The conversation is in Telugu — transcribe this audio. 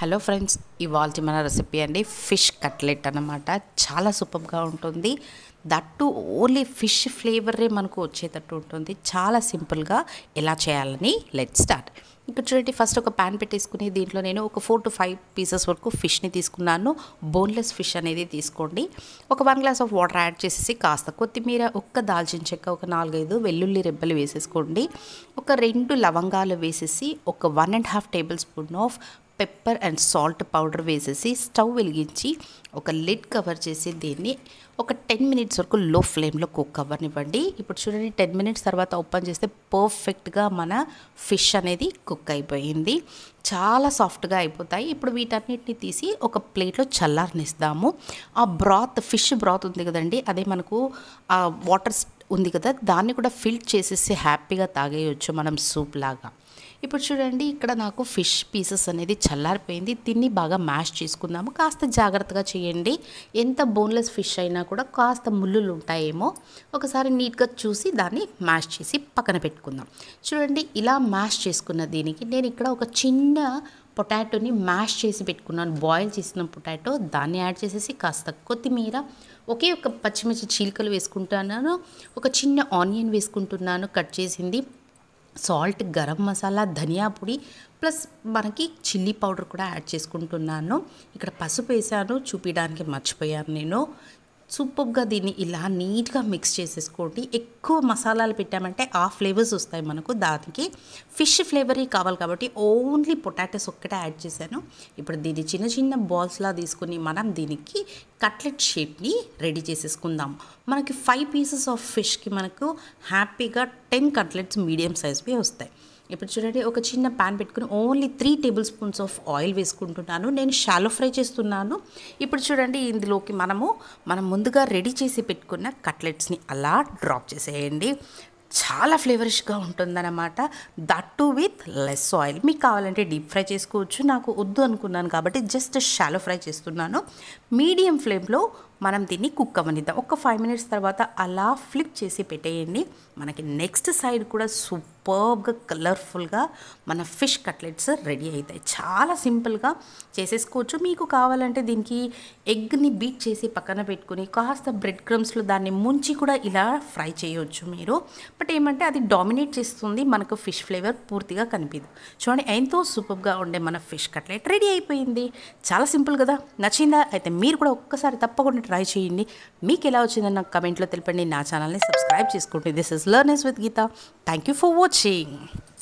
హలో ఫ్రెండ్స్ ఇవాళ మన రెసిపీ అండి ఫిష్ కట్లెట్ అనమాట చాలా సూపర్గా ఉంటుంది దట్టు ఓన్లీ ఫిష్ ఫ్లేవరే మనకు వచ్చేటట్టు ఉంటుంది చాలా సింపుల్గా ఎలా చేయాలని లెట్ స్టార్ట్ ఇంకా చూడండి ఫస్ట్ ఒక ప్యాన్ పెట్టేసుకుని దీంట్లో నేను ఒక ఫోర్ టు ఫైవ్ పీసెస్ వరకు ఫిష్ని తీసుకున్నాను బోన్లెస్ ఫిష్ అనేది తీసుకోండి ఒక one glass of water add చేసేసి కాస్త కొత్తిమీర ఒక్క దాల్చిన చెక్క ఒక నాలుగైదు వెల్లుల్లి రెబ్బలు వేసేసుకోండి ఒక రెండు లవంగాలు వేసేసి ఒక one and half tablespoon of pepper and salt powder వేసేసి స్టవ్ వెలిగించి ఒక లిడ్ కవర్ చేసి దీన్ని ఒక టెన్ మినిట్స్ వరకు లో ఫ్లేమ్లో కుక్ అవ్వనివ్వండి ఇప్పుడు చూడండి టెన్ మినిట్స్ తర్వాత ఓపెన్ చేస్తే పర్ఫెక్ట్గా మన ఫిష్ అనేది కుక్ అయిపోయింది చాలా సాఫ్ట్గా అయిపోతాయి ఇప్పుడు వీటన్నిటిని తీసి ఒక ప్లేట్లో చల్లారనిస్తాము ఆ బ్రాత్ ఫిష్ బ్రాత్ ఉంది కదండి అదే మనకు వాటర్ ఉంది కదా దాన్ని కూడా ఫిల్ట్ చేసేసి హ్యాపీగా తాగేయచ్చు మనం సూప్ లాగా ఇప్పుడు చూడండి ఇక్కడ నాకు ఫిష్ పీసెస్ అనేది చల్లారిపోయింది దీన్ని బాగా మ్యాష్ చేసుకుందాము కాస్త జాగ్రత్తగా చేయండి ఎంత బోన్లెస్ ఫిష్ అయినా కూడా కాస్త ముళ్ళులు ఉంటాయేమో ఒకసారి నీట్గా చూసి దాన్ని మ్యాష్ చేసి పక్కన పెట్టుకుందాం చూడండి ఇలా మ్యాష్ చేసుకున్న దీనికి నేను ఇక్కడ ఒక చిన్న పొటాటోని మ్యాష్ చేసి పెట్టుకున్నాను బాయిల్ చేసిన పొటాటో దాన్ని యాడ్ చేసేసి కాస్త కొత్తిమీర ఒకే ఒక పచ్చిమిర్చి చీలికలు వేసుకుంటున్నాను ఒక చిన్న ఆనియన్ వేసుకుంటున్నాను కట్ చేసింది సాల్ట్ గరం మసాలా ధనియా పొడి ప్లస్ మనకి చిల్లీ పౌడర్ కూడా యాడ్ చేసుకుంటున్నాను ఇక్కడ పసుపు వేసాను చూపించడానికి మర్చిపోయాను నేను సూపర్గా దీన్ని ఇలా నీట్గా మిక్స్ చేసేసుకోండి ఎక్కువ మసాలాలు పెట్టామంటే ఆ ఫ్లేవర్స్ వస్తాయి మనకు దానికి ఫిష్ ఫ్లేవరే కావాలి కాబట్టి ఓన్లీ పొటాటోస్ ఒక్కటే యాడ్ చేశాను ఇప్పుడు దీన్ని చిన్న చిన్న బాల్స్లా తీసుకుని మనం దీనికి కట్లెట్ షేప్ని రెడీ చేసేసుకుందాం మనకి ఫైవ్ పీసెస్ ఆఫ్ ఫిష్కి మనకు హ్యాపీగా టెన్ కట్లెట్స్ మీడియం సైజ్వి వస్తాయి ఇప్పుడు చూడండి ఒక చిన్న ప్యాన్ పెట్టుకుని only three tablespoons of oil వేసుకుంటున్నాను నేను షాలో ఫ్రై చేస్తున్నాను ఇప్పుడు చూడండి ఇందులోకి మనము మనం ముందుగా రెడీ చేసి పెట్టుకున్న కట్లెట్స్ని అలా డ్రాప్ చేసేయండి చాలా ఫ్లేవరిష్గా ఉంటుందన్నమాట that too with less oil మీకు కావాలంటే డీప్ ఫ్రై చేసుకోవచ్చు నాకు వద్దు అనుకున్నాను కాబట్టి జస్ట్ షాలో ఫ్రై చేస్తున్నాను మీడియం ఫ్లేమ్లో మనం దీన్ని కుక్ అవ్వనిద్దాం ఒక ఫైవ్ మినిట్స్ తర్వాత అలా ఫ్లిప్ చేసి పెట్టేయండి మనకి నెక్స్ట్ సైడ్ కూడా సూపర్గా కలర్ఫుల్గా మన ఫిష్ కట్లెట్స్ రెడీ అవుతాయి చాలా సింపుల్గా చేసేసుకోవచ్చు మీకు కావాలంటే దీనికి ఎగ్ని బీట్ చేసి పక్కన పెట్టుకుని కాస్త బ్రెడ్ క్రమ్స్లో దాన్ని ముంచి కూడా ఇలా ఫ్రై చేయవచ్చు మీరు బట్ ఏమంటే అది డామినేట్ చేస్తుంది మనకు ఫిష్ ఫ్లేవర్ పూర్తిగా కనిపిద్దు చూడండి ఎంతో సూపర్గా ఉండే మన ఫిష్ కట్లెట్ రెడీ అయిపోయింది చాలా సింపుల్ కదా నచ్చిందా అయితే మీరు కూడా ఒక్కసారి తప్పకుండా ట్రై చేయండి మీకు ఎలా వచ్చిందని నాకు కమెంట్లో తెలిపండి నా ఛానల్ని సబ్స్క్రైబ్ చేసుకోండి this is learners with Geetha thank you for watching